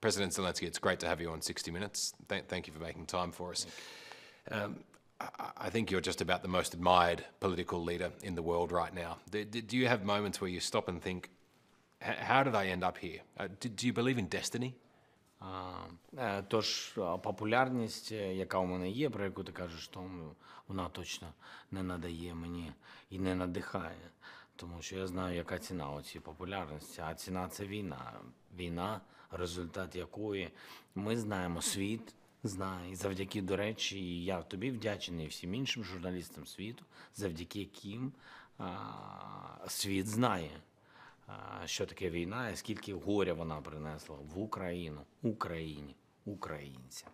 President Zelensky, it's great to have you on 60 Minutes. Th- thank you for making time for us. Um, I-, I think you're just about the most admired political leader in the world right now. Do, do you have moments where you stop and think, how did I end up here? Uh, do, do you believe in destiny? Um, э, Тож э, популярність, э, яка у мене є, про яку ти кажеш, вона точно не надає мені і не надихає. Тому що я знаю, яка ціна у цій популярності, а ціна це війна. Війна, результат якої ми знаємо світ, знає і завдяки, до речі, і я тобі вдячний і всім іншим журналістам світу, завдяки яким а, світ знає, а, що таке війна, і скільки горя вона принесла в Україну, Україні, українцям.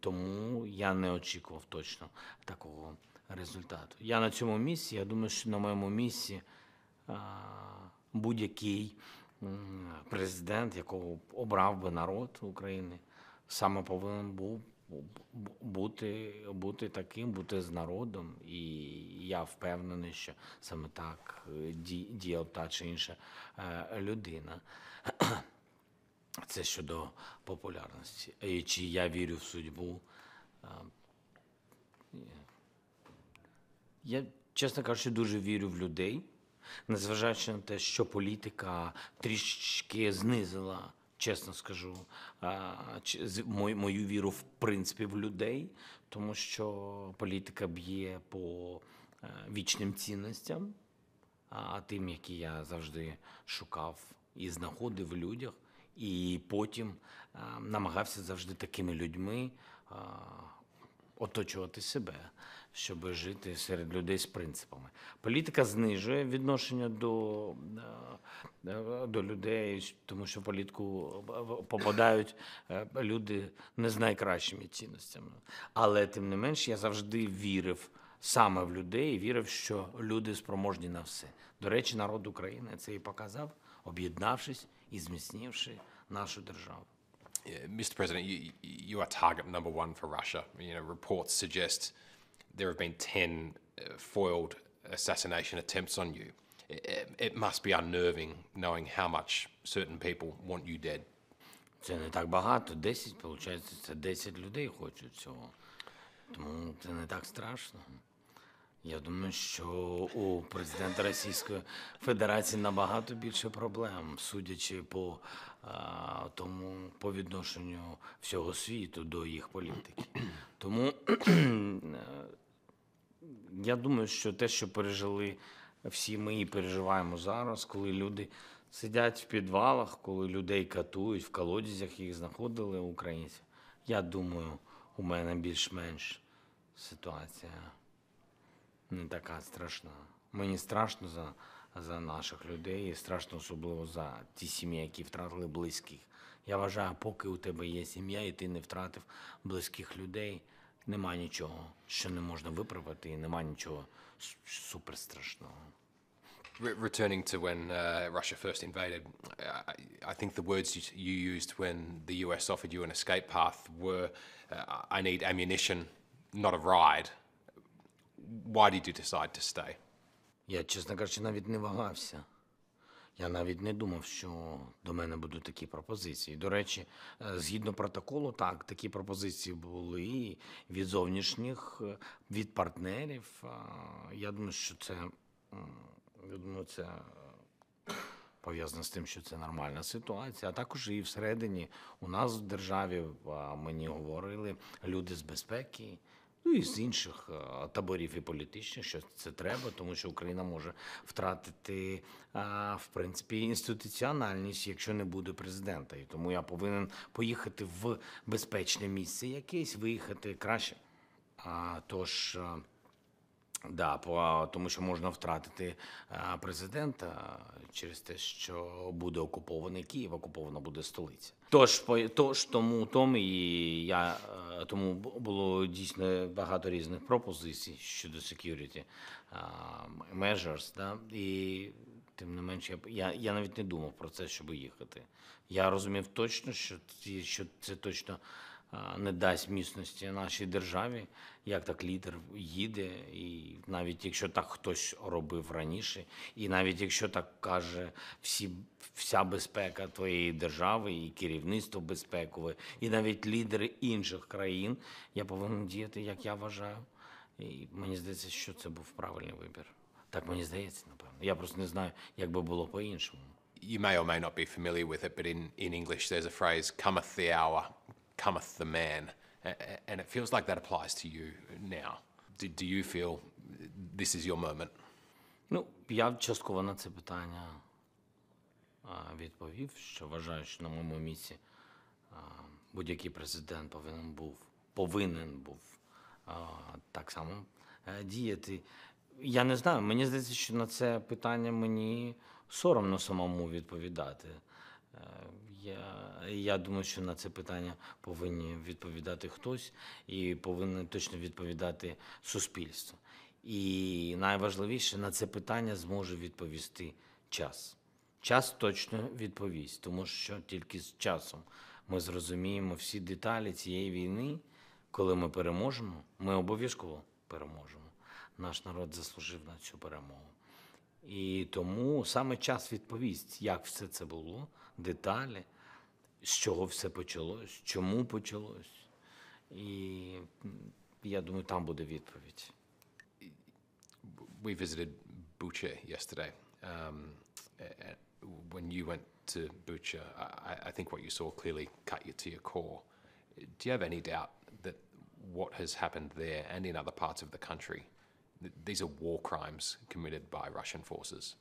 Тому я не очікував точно такого результату. Я на цьому місці, я думаю, що на моєму місці е, будь-який президент, якого обрав би народ України, саме повинен був бути бути таким, бути з народом. І я впевнений, що саме так е, діяв та чи інша е, людина. Це щодо популярності. І Чи я вірю в судьбу? Я, чесно кажучи, дуже вірю в людей, незважаючи на те, що політика трішки знизила, чесно скажу, мою віру в принципі в людей, тому що політика б'є по е, вічним цінностям, а тим, які я завжди шукав і знаходив в людях, і потім е, намагався завжди такими людьми е, оточувати себе щоб жити серед людей з принципами. Політика знижує відношення до е, е, до людей, тому що в політику е, попадають люди не з найкращими цінностями. Але тим не менш, я завжди вірив. Саме в людей вірив, що люди спроможні на все. До речі, народ України це і показав, об'єднавшись і зміцнивши нашу державу. Mr. President, you, you are target number one for Russia. You know, reports suggest there have been 10 uh, foiled assassination attempts on you. It, it must be unnerving knowing how much certain people want you dead. Це не так багато, Десять, виходить, це десять людей хочуть цього. Тому це не так страшно. Я думаю, що у президента Російської Федерації набагато більше проблем, судячи по а, тому по відношенню всього світу до їх політики. Тому е, я думаю, що те, що пережили всі ми і переживаємо зараз, коли люди сидять в підвалах, коли людей катують, в колодязях їх знаходили українці. Я думаю, у мене більш-менш ситуація не така страшна. Мені страшно за за наших людей і страшно особливо за ті сім'ї, які втратили близьких. Я вважаю, поки у тебе є сім'я, і ти не втратив близьких людей. нема нічого, що не можна виправити, і нема нічого суперстрашного. Returning to when uh, Russia first invaded, I, I think the words you, used when the US offered you an escape path were, uh, I need ammunition, not a ride. Why did you decide to stay? Я, чесно кажучи, навіть не вагався. Я навіть не думав, що до мене будуть такі пропозиції. До речі, е, згідно протоколу, так такі пропозиції були від зовнішніх, е, від партнерів. Я думаю, що це я думаю, це е, пов'язано з тим, що це нормальна ситуація. А також і всередині у нас в державі мені говорили люди з безпеки ну і з інших е, таборів і політичних, що це треба, тому що Україна може втратити е, в принципі інституціональність, якщо не буде президента. І тому я повинен поїхати в безпечне місце, якесь виїхати краще. Тож. Е, Да, по тому, що можна втратити е, президента е, через те, що буде окупований Київ, окупована буде столиця. Тож по тож, тому тому і я е, тому було дійсно багато різних пропозицій щодо security measures, Да? І тим не менше, я я навіть не думав про це, щоб їхати. Я розумів точно, що що це точно не дасть міцності нашій державі, як так лідер їде, і навіть якщо так хтось робив раніше, і навіть якщо так каже всі, вся безпека твоєї держави, і керівництво безпекове, і навіть лідери інших країн, я повинен діяти, як я вважаю. І мені здається, що це був правильний вибір. Так мені здається, напевно. Я просто не знаю, як би було по іншому. You may or may not be familiar with it, but in, in English there's a phrase, cometh the hour, cometh the man. And it feels like that applies to you now. Do, do you feel this is your moment? Ну, я частково на це питання відповів, що вважаю, що на моєму місці будь-який президент повинен був повинен був так само е, діяти. Я не знаю, мені здається, що на це питання мені соромно самому відповідати. Е, я я думаю, що на це питання повинні відповідати хтось і повинен точно відповідати суспільство. І найважливіше на це питання зможе відповісти час. Час точно відповість, тому що тільки з часом ми зрозуміємо всі деталі цієї війни. Коли ми переможемо, ми обов'язково переможемо. Наш народ заслужив на цю перемогу. І тому саме час відповість, як все це було, деталі. з чого все почалось, чому почалось. І я думаю, там буде відповідь. We visited Bucha yesterday. Um, when you went to Bucha, I, I think what you saw clearly cut you to your core. Do you have any doubt that what has happened there and in other parts of the country, these are war crimes committed by Russian forces?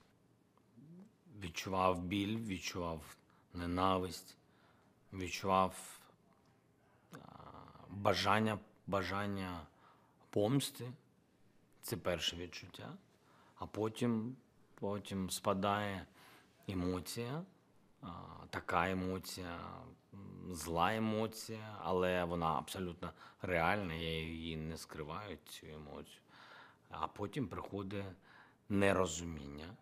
Відчував біль, відчував ненависть. відчував е, бажання, бажання помсти. Це перше відчуття, а потім потім спадає емоція, е, така емоція, зла емоція, але вона абсолютно реальна, я її не скриваю, цю емоцію. А потім приходить нерозуміння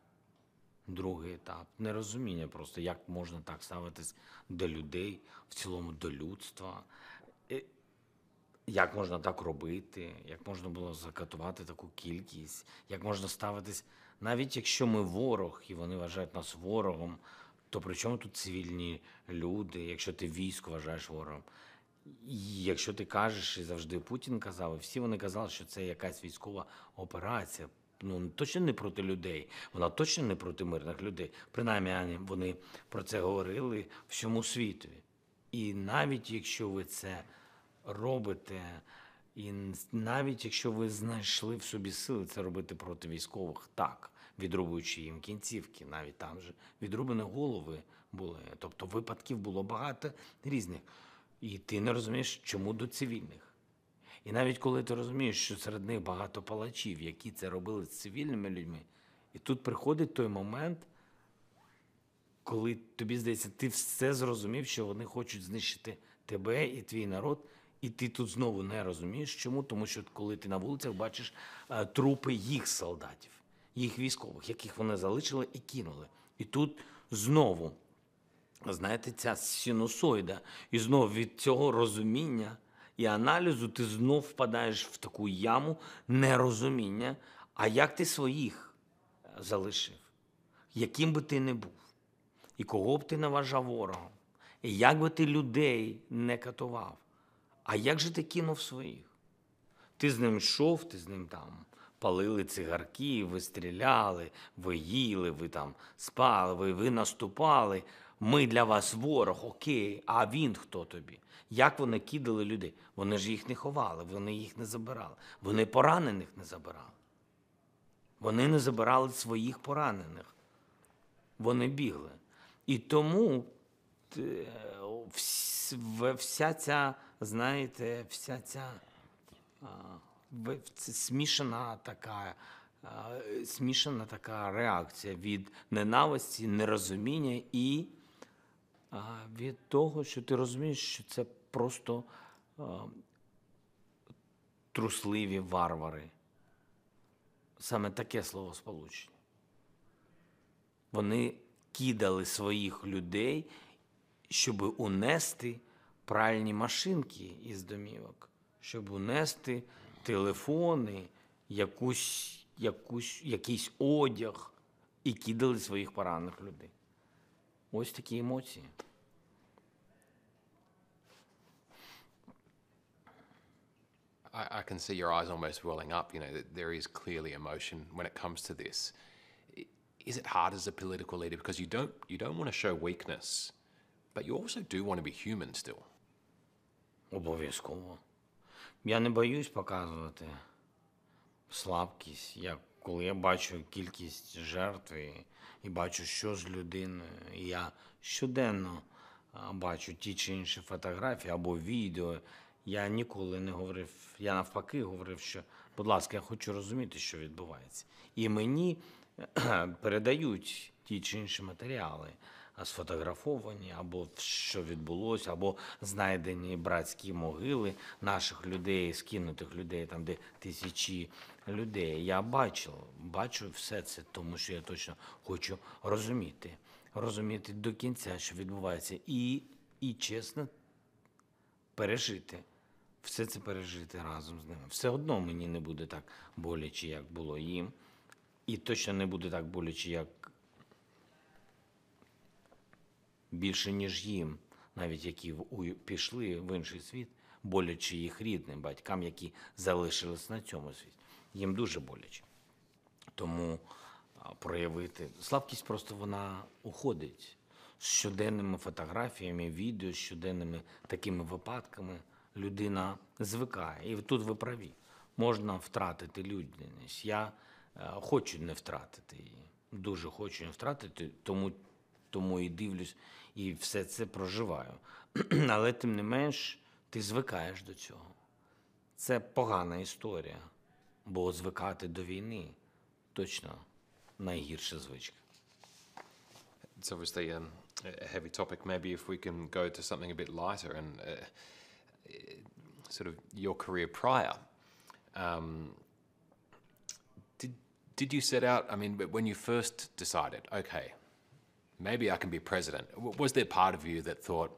другий етап нерозуміння просто, як можна так ставитись до людей, в цілому до людства, як можна так робити, як можна було закатувати таку кількість, як можна ставитись, навіть якщо ми ворог і вони вважають нас ворогом, то при чому тут цивільні люди, якщо ти військо вважаєш ворогом? І Якщо ти кажеш, і завжди Путін казав, і всі вони казали, що це якась військова операція ну точно не проти людей, вона точно не проти мирних людей. Принаймні вони про це говорили всьому світові. І навіть якщо ви це робите, і навіть якщо ви знайшли в собі сили це робити проти військових, так відрубуючи їм кінцівки, навіть там же відрубані голови були. Тобто випадків було багато різних. І ти не розумієш, чому до цивільних. І навіть коли ти розумієш, що серед них багато палачів, які це робили з цивільними людьми, і тут приходить той момент, коли тобі здається, ти все зрозумів, що вони хочуть знищити тебе і твій народ. І ти тут знову не розумієш, чому, тому що коли ти на вулицях бачиш е, трупи їх солдатів, їх військових, яких вони залишили і кинули. І тут знову, знаєте, ця синусоїда, і знову від цього розуміння і аналізу, ти знов впадаєш в таку яму нерозуміння. А як ти своїх е, залишив, яким би ти не був, і кого б ти не вважав ворогом, і як би ти людей не катував, а як же ти кинув своїх? Ти з ним йшов, ти з ним там палили цигарки, ви стріляли, ви їли, ви там спали, ви, ви наступали. Ми для вас ворог, окей, а він хто тобі? Як вони кидали людей? Вони ж їх не ховали, вони їх не забирали. Вони поранених не забирали. Вони не забирали своїх поранених. Вони бігли. І тому е, вся ця, знаєте, вся ця смішана така. Смішана така реакція від ненависті, нерозуміння і від того, що ти розумієш, що це просто е, трусливі варвари. Саме таке слово сполучення. Вони кидали своїх людей, щоб унести пральні машинки із домівок, щоб унести телефони, якусь, якусь, якийсь одяг і кидали своїх поранених людей. Ось такі емоції. I, I can see your eyes almost welling up. You know, that there is clearly emotion when it comes to this. Is it hard as a political leader because you don't you don't want to show weakness, but you also do want to be human still. Обов'язково. Я не боюсь показувати слабкість. Я коли я бачу кількість жертв і, бачу, що з людиною, і я щоденно бачу ті чи інші фотографії або відео, Я ніколи не говорив, я навпаки говорив, що, будь ласка, я хочу розуміти, що відбувається. І мені передають ті чи інші матеріали, сфотографовані, або що відбулося, або знайдені братські могили наших людей, скинутих людей, там де тисячі людей. Я бачив, бачу все це, тому що я точно хочу розуміти, розуміти до кінця, що відбувається, і, і чесно пережити все це пережити разом з ними. Все одно мені не буде так боляче, як було їм. І точно не буде так боляче, як більше, ніж їм, навіть які пішли в інший світ, боляче їх рідним батькам, які залишились на цьому світі. Їм дуже боляче. Тому проявити слабкість просто вона уходить з щоденними фотографіями, відео, з щоденними такими випадками людина звикає. І тут ви праві. Можна втратити людяність. Я е, хочу не втратити її. Дуже хочу не втратити, тому тому і дивлюсь, і все це проживаю. Але тим не менш, ти звикаєш до цього. Це погана історія, бо звикати до війни точно найгірша звичка. It's obviously a heavy topic. Maybe if we can go to something a bit lighter and. Uh... sort of your career prior. Um, did did you set out? I mean, when you first decided, okay, maybe I can be president. Was there part of you that thought,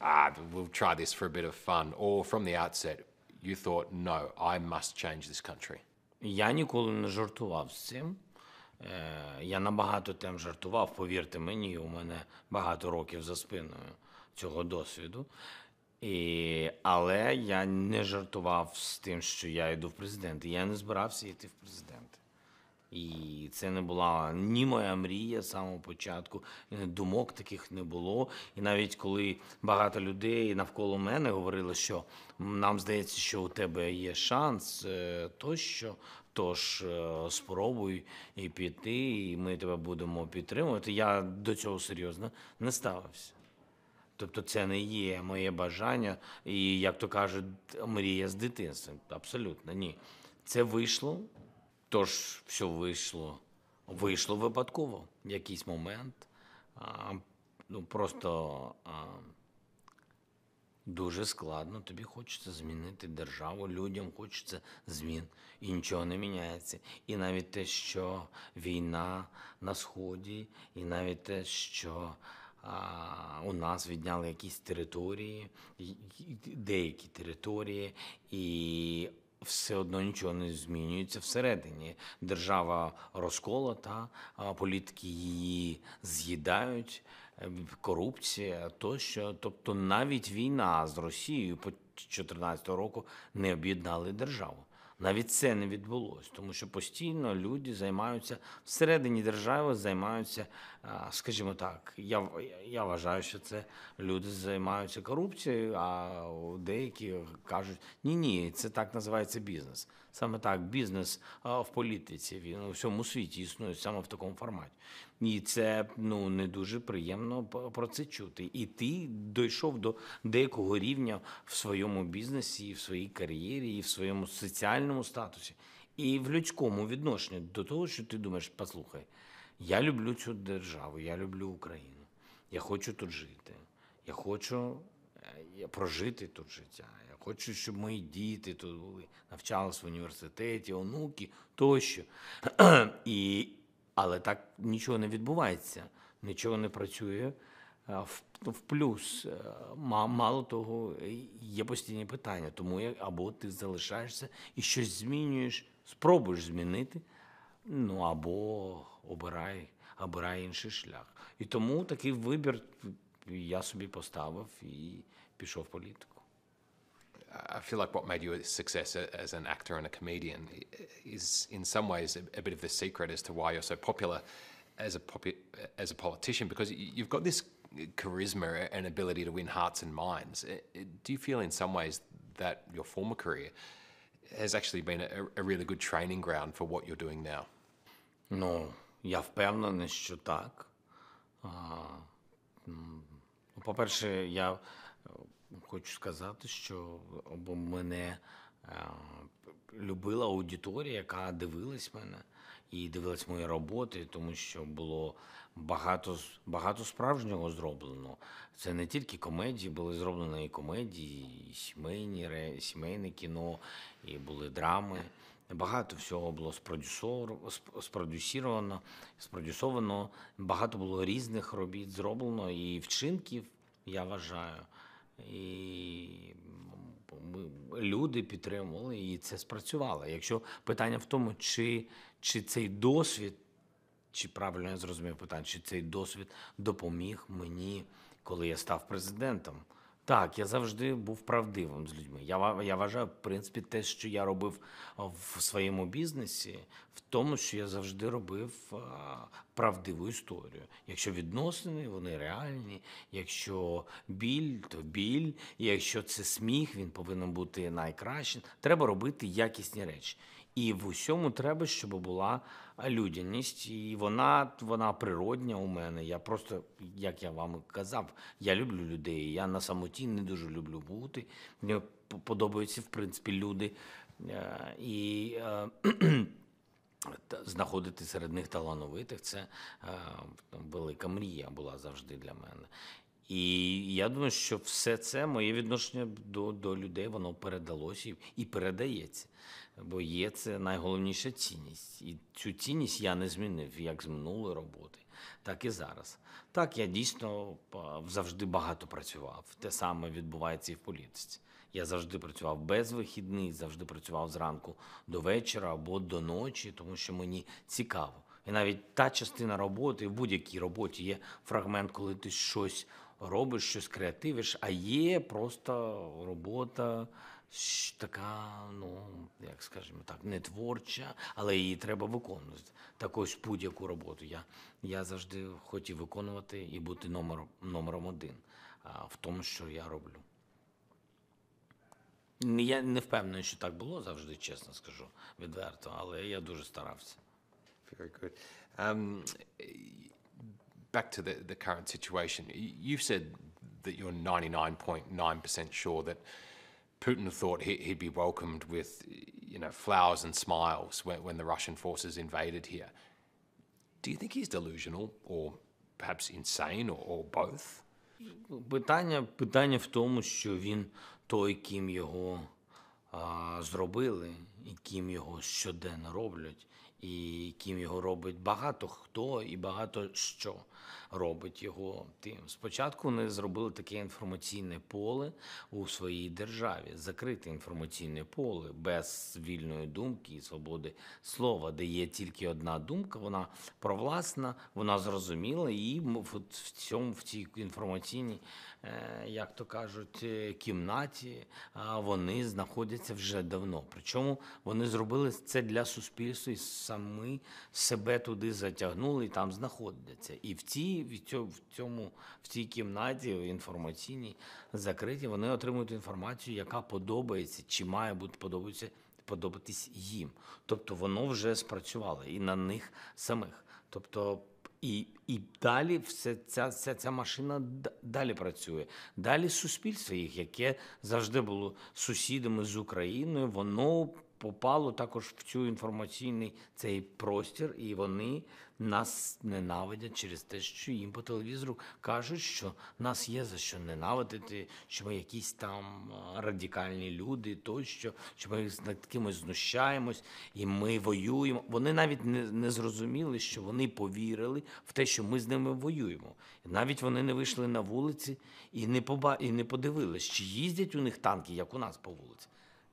ah, we'll try this for a bit of fun, or from the outset you thought, no, I must change this country? Я ніколи не жартував з цим. Я набагато тем жартував, повірте мені, у мене багато років за спиною цього досвіду. І, Але я не жартував з тим, що я йду в президенти. Я не збирався йти в президенти. І це не була ні моя мрія з самого початку, думок таких не було. І навіть коли багато людей навколо мене говорили, що нам здається, що у тебе є шанс е, тощо, тож е, спробуй і піти, і ми тебе будемо підтримувати. Я до цього серйозно не ставився. Тобто це не є моє бажання, і, як то кажуть, мрія з дитинства. Абсолютно ні. Це вийшло, тож все вийшло. Вийшло випадково в якийсь момент. А, ну, Просто а, дуже складно. Тобі хочеться змінити державу, людям хочеться змін. І нічого не міняється. І навіть те, що війна на Сході, і навіть те, що. А, У нас відняли якісь території, деякі території, і все одно нічого не змінюється всередині. Держава розколота, політики її з'їдають, е, корупція тощо. Тобто навіть війна з Росією по 2014 року не об'єднали державу. Навіть це не відбулось, тому що постійно люди займаються всередині держави, займаються скажімо так, я я вважаю, що це люди займаються корупцією, а деякі кажуть, ні, ні, це так називається бізнес. Саме так, бізнес в політиці він у всьому світі існує саме в такому форматі. І це ну не дуже приємно про це чути. І ти дійшов до деякого рівня в своєму бізнесі, і в своїй кар'єрі, і в своєму соціальному статусі, і в людському відношенні до того, що ти думаєш, послухай. Я люблю цю державу, я люблю Україну. Я хочу тут жити. Я хочу е, прожити тут життя. Я хочу, щоб мої діти тут були, навчалися в університеті, онуки тощо. І, Але так нічого не відбувається, нічого не працює. Е, ну, в плюс, е, мало того, є постійні питання, тому або ти залишаєшся і щось змінюєш, спробуєш змінити. ну або обирай, обирай інший шлях. І тому такий вибір я собі поставив і пішов в політику. I feel like what made you a success as an actor and a comedian is, in some ways, a bit of the secret as to why you're so popular as a popu- as a politician because you've got this charisma and ability to win hearts and minds. Do you feel, in some ways, that your former career has actually been a, a really good training ground for what you're doing now. Ну, я впевнений, що так. А, по-перше, я е, хочу сказати, що мене а, е, любила аудиторія, яка дивилась мене і дивились мої роботи, тому що було багато багато справжнього зроблено. Це не тільки комедії, були зроблені і комедії, і сімейні, сімейне кіно, і були драми. Багато всього було спродюсовано, спродюсовано. Багато було різних робіт зроблено і вчинків, я вважаю. І люди підтримували, і це спрацювало. Якщо питання в тому, чи чи цей досвід, чи правильно я зрозумів питання, чи цей досвід допоміг мені, коли я став президентом? Так, я завжди був правдивим з людьми. Я я вважаю, в принципі, те, що я робив в своєму бізнесі, в тому, що я завжди робив а, правдиву історію. Якщо відносини, вони реальні. Якщо біль, то біль. Якщо це сміх, він повинен бути найкращим. Треба робити якісні речі. І в усьому треба, щоб була е, людяність, і вона вона природня у мене. Я просто, як я вам казав, я люблю людей. Я на самоті не дуже люблю бути. Мені подобаються в принципі люди е, і е, знаходити серед них талановитих. Це велика мрія була завжди для мене. І я думаю, що все це моє відношення до до людей, воно передалося і передається. Бо є це найголовніша цінність. І цю цінність я не змінив як з минулої роботи, так і зараз. Так, я дійсно завжди багато працював. Те саме відбувається і в політиці. Я завжди працював без вихідних, завжди працював зранку до вечора або до ночі, тому що мені цікаво. І навіть та частина роботи в будь-якій роботі є фрагмент, коли ти щось робиш щось креативиш, а є просто робота така, ну як скажімо так, не творча, але її треба виконувати. Так ось будь-яку роботу. Я я завжди хотів виконувати і бути номером, номером один в тому, що я роблю. Я не впевнений, що так було завжди, чесно скажу, відверто, але я дуже старався. Very good. Um, back to the, the current situation, you've said that you're 99.9% sure that Putin thought he, would be welcomed with, you know, flowers and smiles when, when the Russian forces invaded here. Do you think he's delusional or perhaps insane or, or both? Питання, питання в тому, що він той, ким його а, зробили, і ким його щоденно роблять, і ким його робить багато хто і багато що робить його тим. Спочатку вони зробили таке інформаційне поле у своїй державі, закрите інформаційне поле без вільної думки і свободи слова, де є тільки одна думка, вона провласна, вона зрозуміла, і в цьому в цій інформаційній. Е, як то кажуть, е, кімнаті, а вони знаходяться вже давно. Причому вони зробили це для суспільства і самі себе туди затягнули і там знаходяться. І в цій, в цьому, в цій кімнаті інформаційній закриті вони отримують інформацію, яка подобається чи має бути подобається. Подобатись їм, тобто воно вже спрацювало і на них самих. Тобто і і далі все ця, вся ця машина далі працює. Далі суспільство їх, яке завжди було сусідами з Україною, воно попало також в цю інформаційний цей простір, і вони нас ненавидять через те, що їм по телевізору кажуть, що нас є за що ненавидити, що ми якісь там радикальні люди, тощо, що ми з кимось знущаємось, і ми воюємо. Вони навіть не, не зрозуміли, що вони повірили в те, що ми з ними воюємо. Навіть вони не вийшли на вулиці і не поба... і не подивились, чи їздять у них танки, як у нас по вулиці.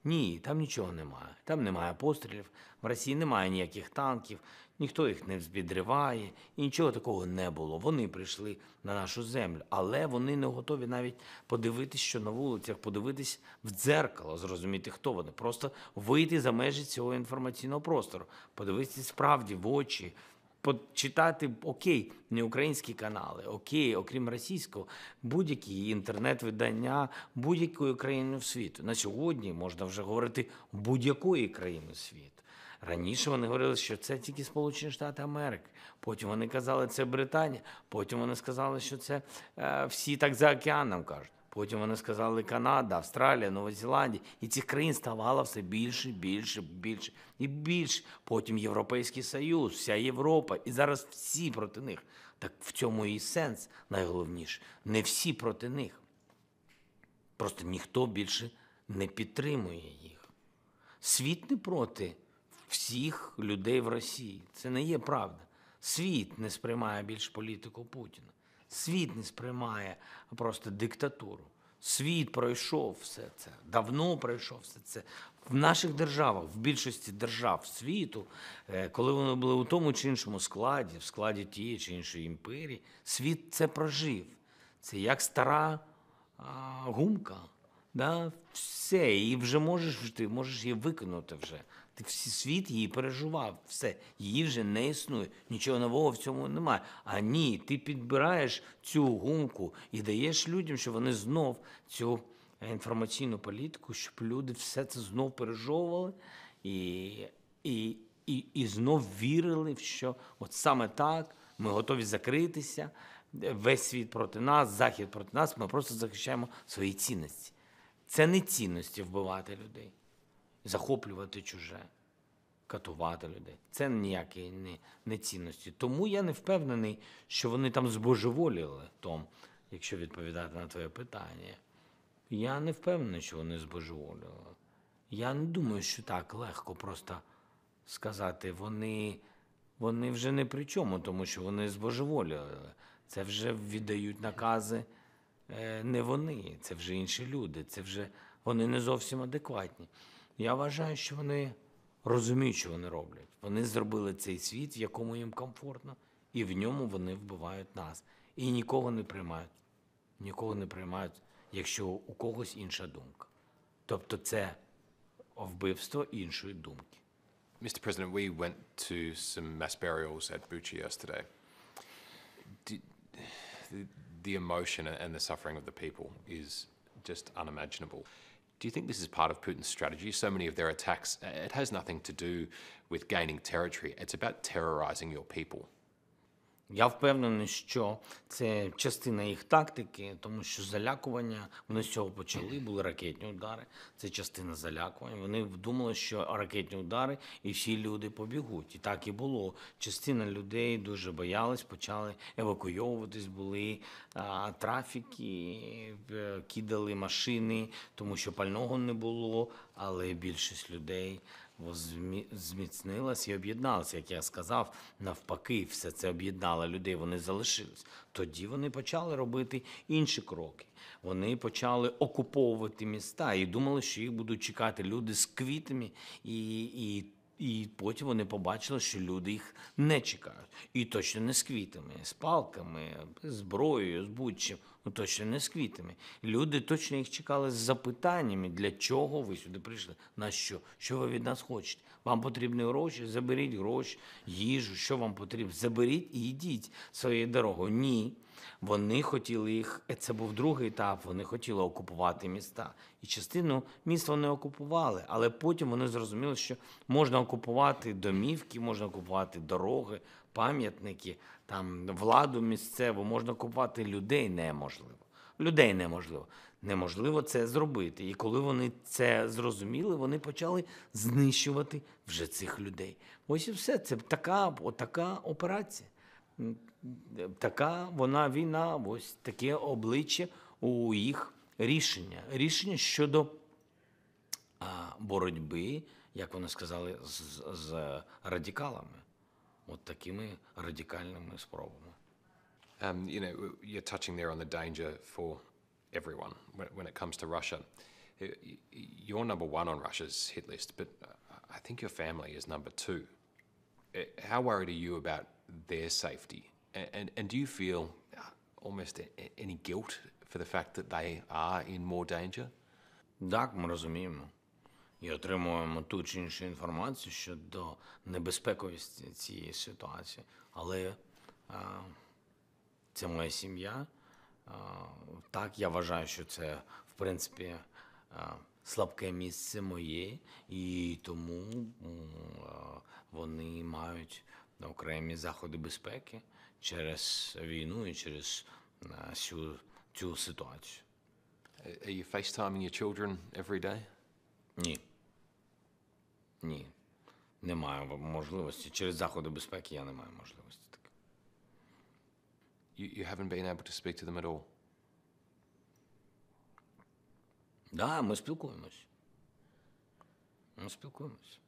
Ні, там нічого немає. Там немає пострілів. В Росії немає ніяких танків ніхто їх не збідриває і нічого такого не було. Вони прийшли на нашу землю, але вони не готові навіть подивитись, що на вулицях, подивитись в дзеркало, зрозуміти, хто вони, просто вийти за межі цього інформаційного простору, подивитися справді в очі. Почитати окей, не українські канали, окей, окрім російського, будь-які інтернет-видання будь-якої країни світу. На сьогодні можна вже говорити будь-якої країни світу. Раніше вони говорили, що це тільки Сполучені Штати Америки. Потім вони казали, що це Британія. Потім вони сказали, що це е, всі так за океаном кажуть. Потім вони сказали Канада, Австралія, Нова Зеландія. І цих країн ставало все більше, більше, більше і більше. Потім Європейський Союз, вся Європа. І зараз всі проти них. Так в цьому і сенс найголовніше. Не всі проти них. Просто ніхто більше не підтримує їх. Світ не проти всіх людей в Росії. Це не є правда. Світ не сприймає більш політику Путіна. Світ не сприймає просто диктатуру. Світ пройшов все це. Давно пройшов все це. В наших державах, в більшості держав світу, е, коли вони були у тому чи іншому складі, в складі тієї чи іншої імперії, світ це прожив. Це як стара а, гумка. Да? Все, її вже можеш ти можеш її викинути вже світ її переживав, все, її вже не існує. Нічого нового в цьому немає. А ні, ти підбираєш цю гумку і даєш людям, щоб вони знов цю е, інформаційну політику, щоб люди все це знов пережовували і, і, і, і знов вірили, що от саме так ми готові закритися. Е, весь світ проти нас, захід проти нас. Ми просто захищаємо свої цінності. Це не цінності вбивати людей захоплювати чуже, катувати людей. Це ніякі не, не цінності. Тому я не впевнений, що вони там збожеволіли, Том, якщо відповідати на твоє питання. Я не впевнений, що вони збожеволіли. Я не думаю, що так легко просто сказати, вони вони вже не при чому, тому що вони збожеволіли. Це вже віддають накази е, не вони, це вже інші люди, це вже вони не зовсім адекватні. Я вважаю, що вони розуміють, що вони роблять. Вони зробили цей світ, в якому їм комфортно, і в ньому вони вбивають нас. І нікого не приймають. Нікого не приймають, якщо у когось інша думка. Тобто, це вбивство іншої думки. Mr. President, we went to some mass burials at Bucci yesterday. the emotion and the suffering of the people is just unimaginable. Do you think this is part of Putin's strategy? So many of their attacks, it has nothing to do with gaining territory. It's about terrorizing your people. Я впевнений, що це частина їх тактики, тому що залякування вони з цього почали. Були ракетні удари. Це частина залякування. Вони думали, що ракетні удари і всі люди побігуть. І так і було. Частина людей дуже боялись, почали евакуйовуватись. Були а, трафіки, е, кидали машини, тому що пального не було, але більшість людей зміцнилась і об'єдналася. як я сказав, навпаки, все це об'єднало людей. Вони залишились. Тоді вони почали робити інші кроки. Вони почали окуповувати міста і думали, що їх будуть чекати люди з квітами і і і потім вони побачили, що люди їх не чекають. І точно не з квітами, з палками, зброєю, з будь-чим. Ну точно не з квітами. Люди точно їх чекали з запитаннями, для чого ви сюди прийшли, на що, що ви від нас хочете. Вам потрібні гроші, заберіть гроші, їжу, що вам потрібно. Заберіть і йдіть своєю дорогою. Ні. Вони хотіли їх. Е, це був другий етап. Вони хотіли окупувати міста. І частину міст вони окупували, але потім вони зрозуміли, що можна окупувати домівки, можна окупувати дороги, пам'ятники, там владу місцеву, можна окупувати людей неможливо. Людей неможливо. Неможливо це зробити. І коли вони це зрозуміли, вони почали знищувати вже цих людей. Ось і все. Це така, отака операція така вона війна, ось таке обличчя у їх рішення. Рішення щодо боротьби, як вони сказали, з, з радикалами, от такими радикальними спробами. Um, you know, you're touching there on the danger for everyone when it comes to Russia. You're number one on Russia's hit list, but I think your family is number two. How worried are you about their safety? And, and, and do you feel uh, almost any guilt for the fact that they are in more danger? Так, ми розуміємо і отримуємо ту чи іншу інформацію щодо небезпековості цієї ситуації. Але а, це моя сім'я. А, так, я вважаю, що це в принципі а, слабке місце моє, і тому а, вони мають на окремі заходи безпеки через війну і через е, цю, цю ситуацію. Are you FaceTiming your children every day? Ні. Ні. Немає можливості. Через заходи безпеки я не маю можливості таке. You, you haven't been able to speak to them at all? Да, ми спілкуємось. Ми спілкуємось.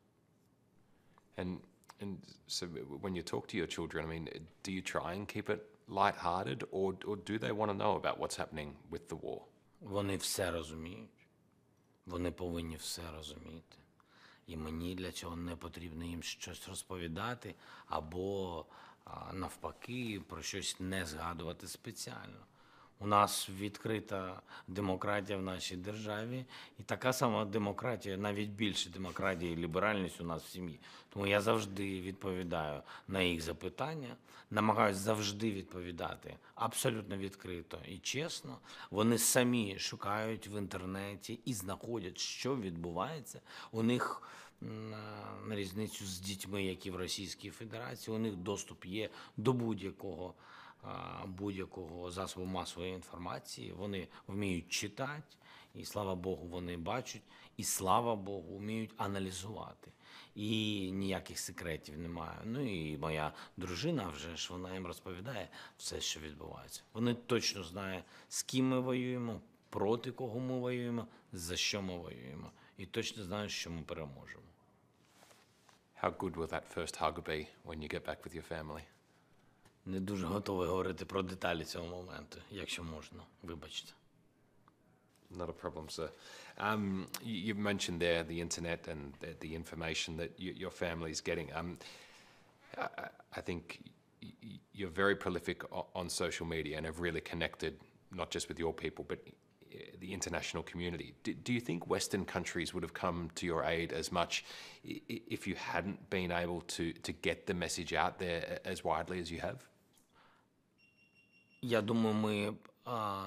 And And so, when you talk to your children, I mean, do you try and keep it light-hearted, or, or do they want to know about what's happening with the war? Вони все розуміють. Вони повинні все розуміти. І мені для цього не потрібно їм щось розповідати або навпаки про щось не згадувати спеціально. У нас відкрита демократія в нашій державі, і така сама демократія, навіть більше демократії, ліберальність у нас в сім'ї. Тому я завжди відповідаю на їх запитання, намагаюся завжди відповідати абсолютно відкрито і чесно. Вони самі шукають в інтернеті і знаходять, що відбувається у них. На різницю з дітьми, які в Російській Федерації, у них доступ є до будь-якого Е, будь-якого засобу масової інформації. Вони вміють читати, і слава Богу, вони бачать, і слава Богу, вміють аналізувати. І ніяких секретів немає. Ну і моя дружина вже ж вона їм розповідає все, що відбувається. Вони точно знають, з ким ми воюємо, проти кого ми воюємо, за що ми воюємо, і точно знають, що ми переможемо. How good will that first hug be when you get back with your family? Не дуже готовий говорити про деталі цього моменту, якщо можна. Вибачте. Not a problem, sir. Um, you, have mentioned there the internet and the, information that your family is getting. Um, I, think you're very prolific on social media and have really connected not just with your people but eh, the international community. Do, do you think Western countries would have come to your aid as much if you hadn't been able to to get the message out there as widely as you have? Я думаю, ми а,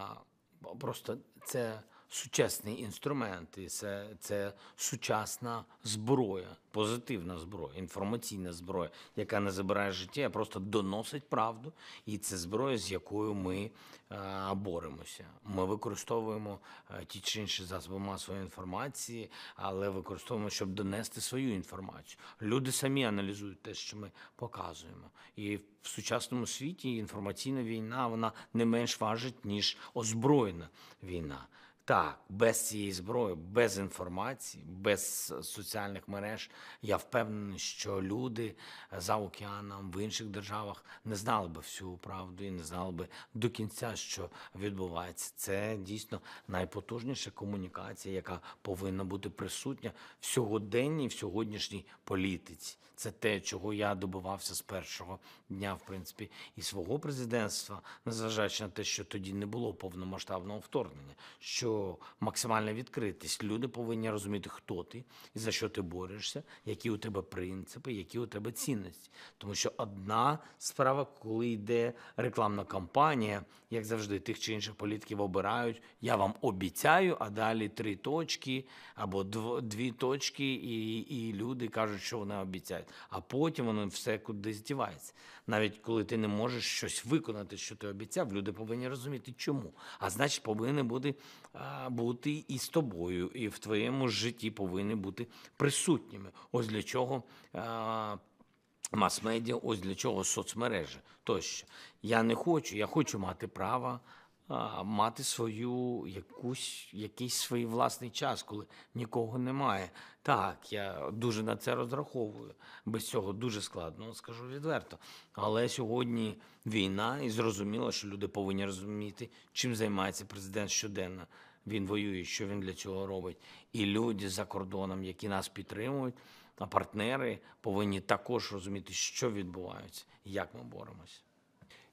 просто це сучасні інструменти, це це сучасна зброя, позитивна зброя, інформаційна зброя, яка не забирає життя, а просто доносить правду. І це зброя, з якою ми е, боремося. Ми використовуємо е, ті чи інші засоби масової інформації, але використовуємо, щоб донести свою інформацію. Люди самі аналізують те, що ми показуємо, і в сучасному світі інформаційна війна вона не менш важить ніж озброєна війна. Так, без цієї зброї, без інформації, без соціальних мереж я впевнений, що люди е, за океаном в інших державах не знали би всю правду і не знали би до кінця, що відбувається. Це дійсно найпотужніша комунікація, яка повинна бути присутня в сьогоденній, в сьогоднішній політиці. Це те, чого я добивався з першого дня, в принципі, і свого президентства, незважаючи на те, що тоді не було повномасштабного вторгнення. що що максимальна відкритість. Люди повинні розуміти, хто ти і за що ти борешся, які у тебе принципи, які у тебе цінності. Тому що одна справа, коли йде рекламна кампанія, як завжди, тих чи інших політиків обирають. Я вам обіцяю, а далі три точки або дві точки, і, і люди кажуть, що вони обіцяють. А потім воно все кудись дівається. Навіть коли ти не можеш щось виконати, що ти обіцяв, люди повинні розуміти, чому. А значить, повинен бути бути і з тобою, і в твоєму житті повинні бути присутніми. Ось для чого мас-медіа, ось для чого соцмережі. Тощо я не хочу, я хочу мати право. Мати свою якусь якийсь свій власний час, коли нікого немає. Так, я дуже на це розраховую. Без цього дуже складно, скажу відверто. Але сьогодні війна, і зрозуміло, що люди повинні розуміти, чим займається президент щоденно він воює, що він для цього робить, і люди за кордоном, які нас підтримують, а партнери повинні також розуміти, що відбувається, як ми боремося.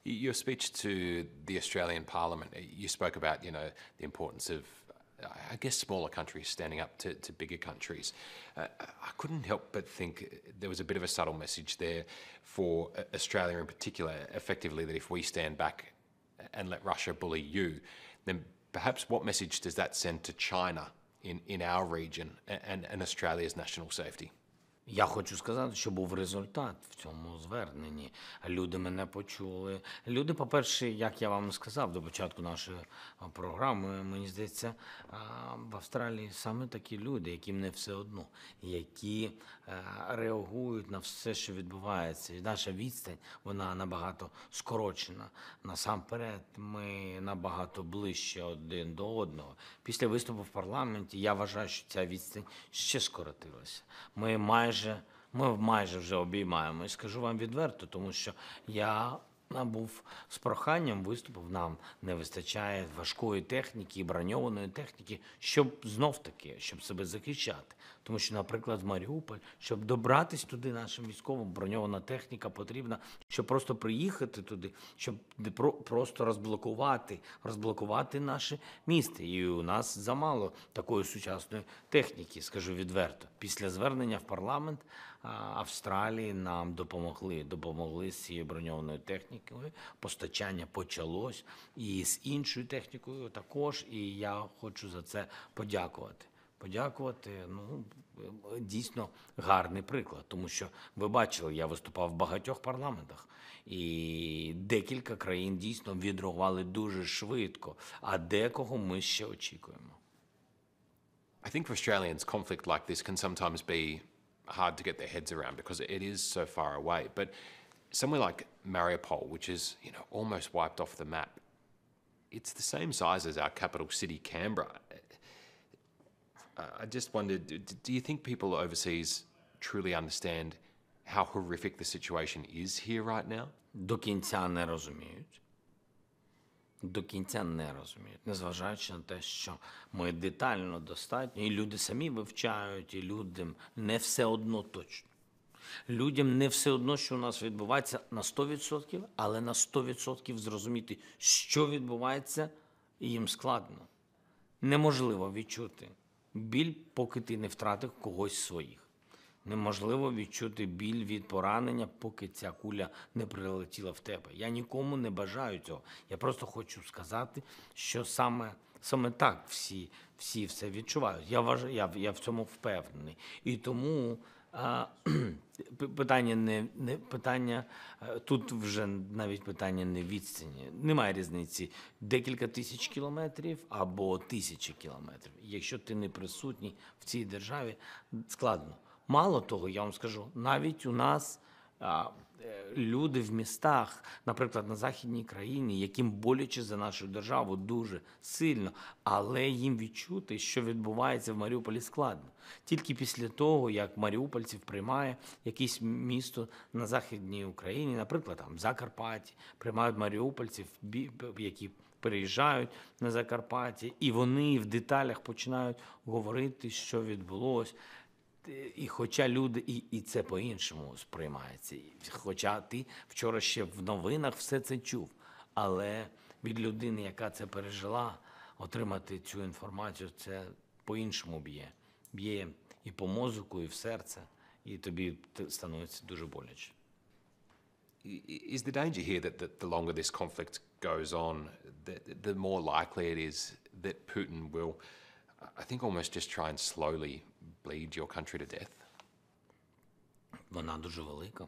Your speech to the Australian Parliament, you spoke about, you know, the importance of, I guess, smaller countries standing up to, to bigger countries. Uh, I couldn't help but think there was a bit of a subtle message there for Australia in particular, effectively, that if we stand back and let Russia bully you, then perhaps what message does that send to China in, in our region and, and Australia's national safety? Я хочу сказати, що був результат в цьому зверненні. Люди мене почули. Люди, по-перше, як я вам сказав до початку нашої програми, мені здається, в Австралії саме такі люди, яким не все одно, які е, реагують на все, що відбувається. І наша відстань вона набагато скорочена. Насамперед, ми набагато ближче один до одного. Після виступу в парламенті я вважаю, що ця відстань ще скоротилася. Ми майже майже ми майже вже обіймаємо. І скажу вам відверто, тому що я нам був з проханням виступив. Нам не вистачає важкої техніки, броньованої техніки, щоб знов таки, щоб себе захищати. Тому що, наприклад, в Маріуполь, щоб добратись туди, нашим військовим броньована техніка потрібна, щоб просто приїхати туди, щоб просто розблокувати, розблокувати наше місто. І у нас замало такої сучасної техніки, скажу відверто. Після звернення в парламент Австралії нам допомогли, допомогли з цією броньованою технікою технікою постачання почалось, і з іншою технікою також. І я хочу за це подякувати. Подякувати, ну дійсно гарний приклад, тому що ви бачили, я виступав в багатьох парламентах, і декілька країн дійсно відреагували дуже швидко. А декого ми ще очікуємо. I think for Australians, conflict like this can sometimes be hard to get their heads around because it is so far away. But somewhere like Mariupol, which is you know almost wiped off the map, it's the same size as our capital city, Canberra. I just wondered, do you think people overseas truly understand how horrific the situation is here right now? До кінця не розуміють. До кінця не розуміють, незважаючи на те, що ми детально достатньо, і люди самі вивчають, і людям не все одно точно. Людям не все одно, що у нас відбувається на 100%, але на 100% зрозуміти, що відбувається, їм складно. Неможливо відчути біль, поки ти не втратив когось своїх. Неможливо відчути біль від поранення, поки ця куля не прилетіла в тебе. Я нікому не бажаю цього. Я просто хочу сказати, що саме саме так всі всі все відчувають. Я вважаю, я, я в цьому впевнений. І тому. Питання не не питання е, тут вже навіть питання не відстані. Немає різниці декілька тисяч кілометрів або тисячі кілометрів. Якщо ти не присутній в цій державі, складно. Мало того, я вам скажу, навіть у нас люди в містах, наприклад, на західній країні, яким боляче за нашу державу дуже сильно, але їм відчути, що відбувається в Маріуполі, складно тільки після того, як Маріупольців приймає якесь місто на західній Україні, наприклад, там Закарпатті, приймають Маріупольців, які переїжджають на Закарпаття, і вони в деталях починають говорити, що відбулося. Е, і хоча люди, і і це по-іншому сприймається. Хоча ти вчора ще в новинах все це чув, але від людини, яка це пережила, отримати цю інформацію, це по-іншому б'є. Б'є і по мозку, і в серце, і тобі становиться дуже боляче. Is the danger here that the longer this conflict goes on, the, the more likely it is that Putin will, I think, almost just try and slowly bleed your country to death? Вона дуже велика.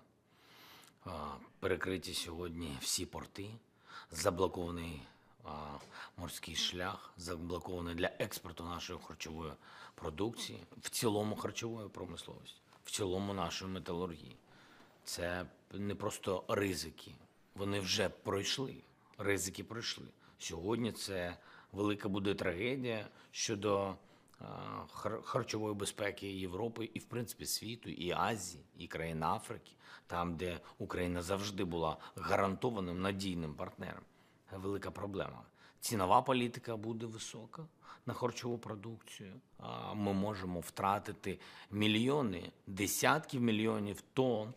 Перекриті сьогодні всі порти, заблокований морський шлях, заблокований для експорту нашої харчової продукції, в цілому харчової промисловості, в цілому нашої металургії. Це не просто ризики. Вони вже пройшли. Ризики пройшли. Сьогодні це велика буде трагедія щодо. Е, харчової безпеки Європи і в принципі світу, і Азії, і країн Африки, там, де Україна завжди була гарантованим надійним партнером. Велика проблема. Цінова політика буде висока на харчову продукцію. Ми можемо втратити мільйони, десятків мільйонів тонн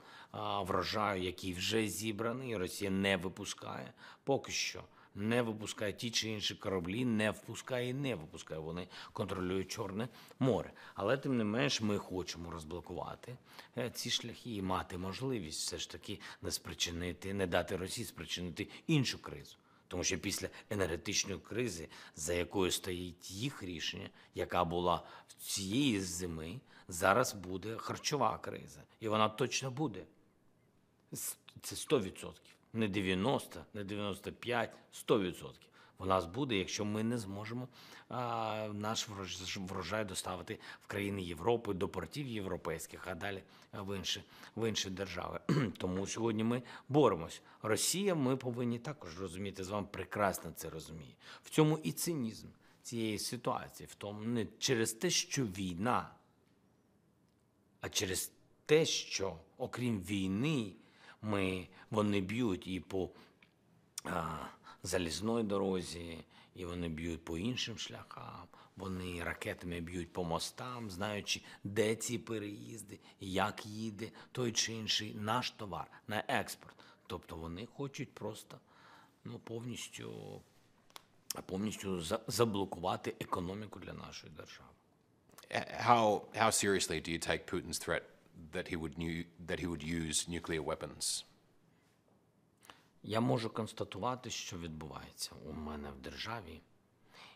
врожаю, який вже зібраний. Росія не випускає поки що не випускає ті чи інші кораблі, не впускає і не випускає. Вони контролюють Чорне море. Але тим не менш, ми хочемо розблокувати е, ці шляхи і мати можливість все ж таки не спричинити, не дати Росії спричинити іншу кризу. Тому що після енергетичної кризи, за якою стоїть їх рішення, яка була в цієї зими, зараз буде харчова криза, і вона точно буде. Це 100% не 90, не 95, 100%. У нас буде, якщо ми не зможемо а, наш врожай доставити в країни Європи до портів європейських, а далі в інші в інші держави. Тому сьогодні ми боремось. Росія, ми повинні також розуміти з вами прекрасно це розуміє. В цьому і цинізм цієї ситуації, в тому не через те, що війна, а через те, що окрім війни ми, Вони б'ють і по а, залізній дорозі, і вони б'ють по іншим шляхам, вони ракетами б'ють по мостам, знаючи, де ці переїзди, як їде той чи інший наш товар на експорт. Тобто вони хочуть просто ну, повністю повністю заблокувати економіку для нашої держави. Е, е, how, how seriously do you take Putin's threat that he would, new, that he would use nuclear weapons. Я можу констатувати, що відбувається у мене в державі,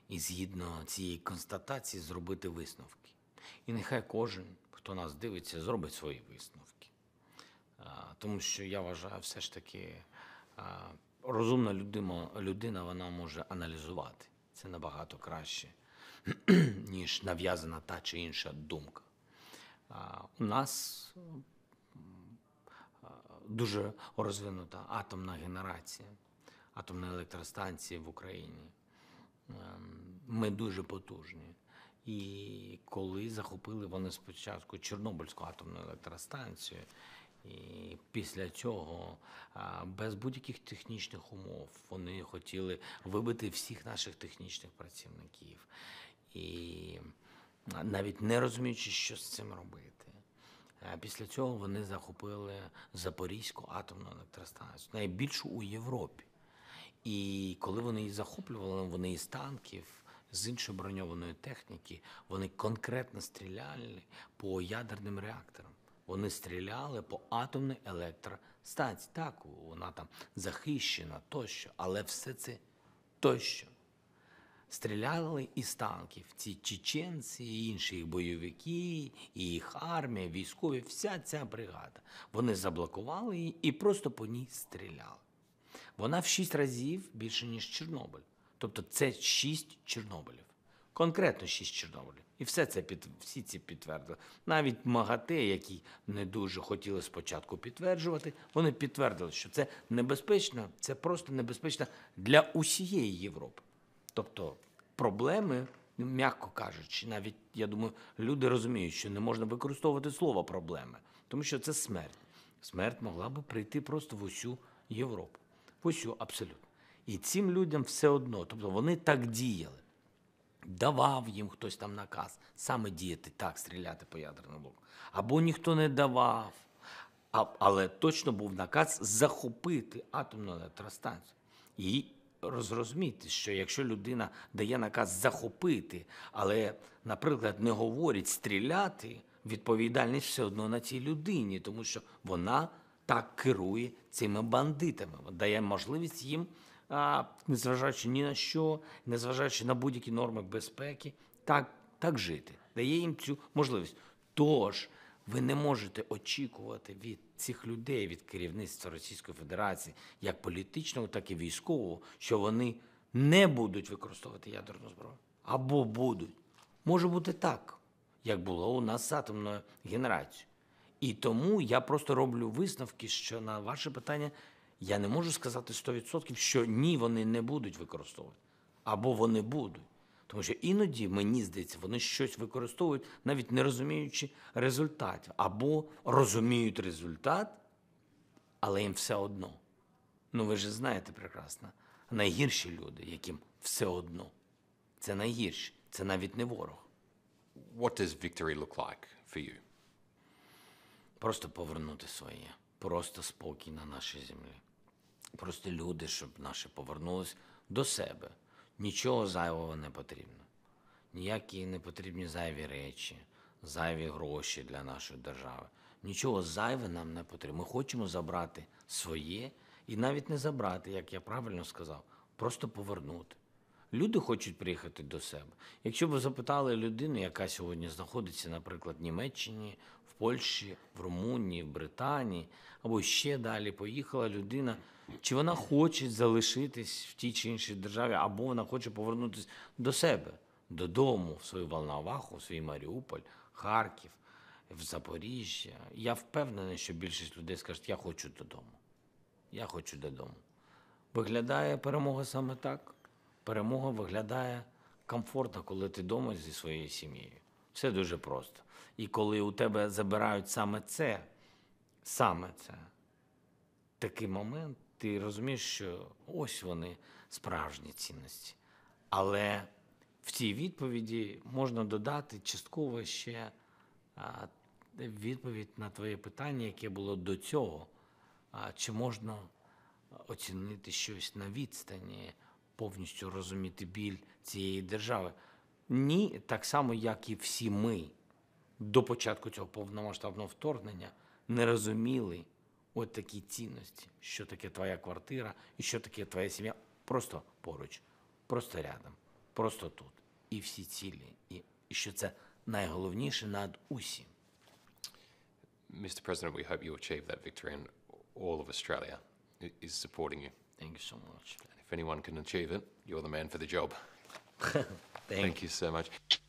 і згідно цієї констатації зробити висновки. І нехай кожен, хто нас дивиться, зробить свої висновки. Тому що я вважаю, все ж таки розумна людина, людина вона може аналізувати це набагато краще, ніж нав'язана та чи інша думка у нас е, дуже розвинута атомна генерація, атомні електростанції в Україні. Ем, ми дуже потужні. І коли захопили вони спочатку Чорнобильську атомну електростанцію, і після цього е, без будь-яких технічних умов вони хотіли вибити всіх наших технічних працівників. І навіть не розуміючи, що з цим робити. Е, після цього вони захопили Запорізьку атомну електростанцію, найбільшу у Європі. І коли вони її захоплювали, вони із танків, з іншої броньованої техніки, вони конкретно стріляли по ядерним реакторам. Вони стріляли по атомній електростанції. Так, вона там захищена тощо, але все це тощо. Стріляли із танків ці чеченці, і інші бойовики, і їх армія, військові, вся ця бригада. Вони заблокували її і просто по ній стріляли. Вона в шість разів більше, ніж Чорнобиль. Тобто це шість Чорнобилів. Конкретно шість Чорнобилів. І все це під всі ці підтвердили. Навіть МАГАТЕ, які не дуже хотіли спочатку підтверджувати, вони підтвердили, що це небезпечно, це просто небезпечно для усієї Європи. Тобто проблеми, м'яко кажучи, навіть я думаю, люди розуміють, що не можна використовувати слово проблеми, тому що це смерть. Смерть могла би прийти просто в усю Європу, в усю абсолютно. І цим людям все одно, тобто вони так діяли. Давав їм хтось там наказ саме діяти так, стріляти по ядерному блоку. Або ніхто не давав, а, але точно був наказ захопити атомну електростанцію. І розрозуміти, що якщо людина дає наказ захопити, але, наприклад, не говорить стріляти, відповідальність все одно на цій людині, тому що вона так керує цими бандитами, дає можливість їм, незважаючи ні на що, незважаючи на будь-які норми безпеки, так, так жити, дає їм цю можливість. Тож ви не можете очікувати від цих людей, від керівництва Російської Федерації, як політичного, так і військового, що вони не будуть використовувати ядерну зброю або будуть. Може бути так, як було у нас з атомною генерацією. І тому я просто роблю висновки, що на ваше питання я не можу сказати 100%, що ні, вони не будуть використовувати або вони будуть. Тому що іноді, мені здається, вони щось використовують, навіть не розуміючи результатів, або розуміють результат, але їм все одно. Ну ви ж знаєте прекрасно, найгірші люди, яким все одно. Це найгірші, це навіть не ворог. What does victory look like for you? Просто повернути своє, просто спокій на нашій землі. Просто люди, щоб наші повернулись до себе. Нічого зайвого не потрібно. Ніякі не потрібні зайві речі, зайві гроші для нашої держави. Нічого зайве нам не потрібно. Ми хочемо забрати своє і навіть не забрати, як я правильно сказав, просто повернути. Люди хочуть приїхати до себе. Якщо б запитали людину, яка сьогодні знаходиться, наприклад, в Німеччині, в Польщі, в Румунії, в Британії або ще далі, поїхала людина. Чи вона хоче залишитись в тій чи іншій державі, або вона хоче повернутися до себе, додому, в свою Волноваху, в свій Маріуполь, Харків, в Запоріжжя. Я впевнений, що більшість людей скажуть, я хочу додому. Я хочу додому. Виглядає перемога саме так. Перемога виглядає комфортно, коли ти вдома зі своєю сім'єю. Все дуже просто. І коли у тебе забирають саме це, саме це, такий момент ти розумієш, що ось вони справжні цінності. Але в цій відповіді можна додати частково ще відповідь на твоє питання, яке було до цього. Чи можна оцінити щось на відстані, повністю розуміти біль цієї держави? Ні, так само, як і всі ми до початку цього повномасштабного вторгнення не розуміли от такі цінності, що таке твоя квартира і що таке твоя сім'я. Просто поруч, просто рядом, просто тут. І всі цілі, і що це найголовніше над усім. Mr. President, we hope you achieve that victory and all of Australia is supporting you. Thank you so much. And if anyone can achieve it, you're the man for the job. Thank, Thank you so much.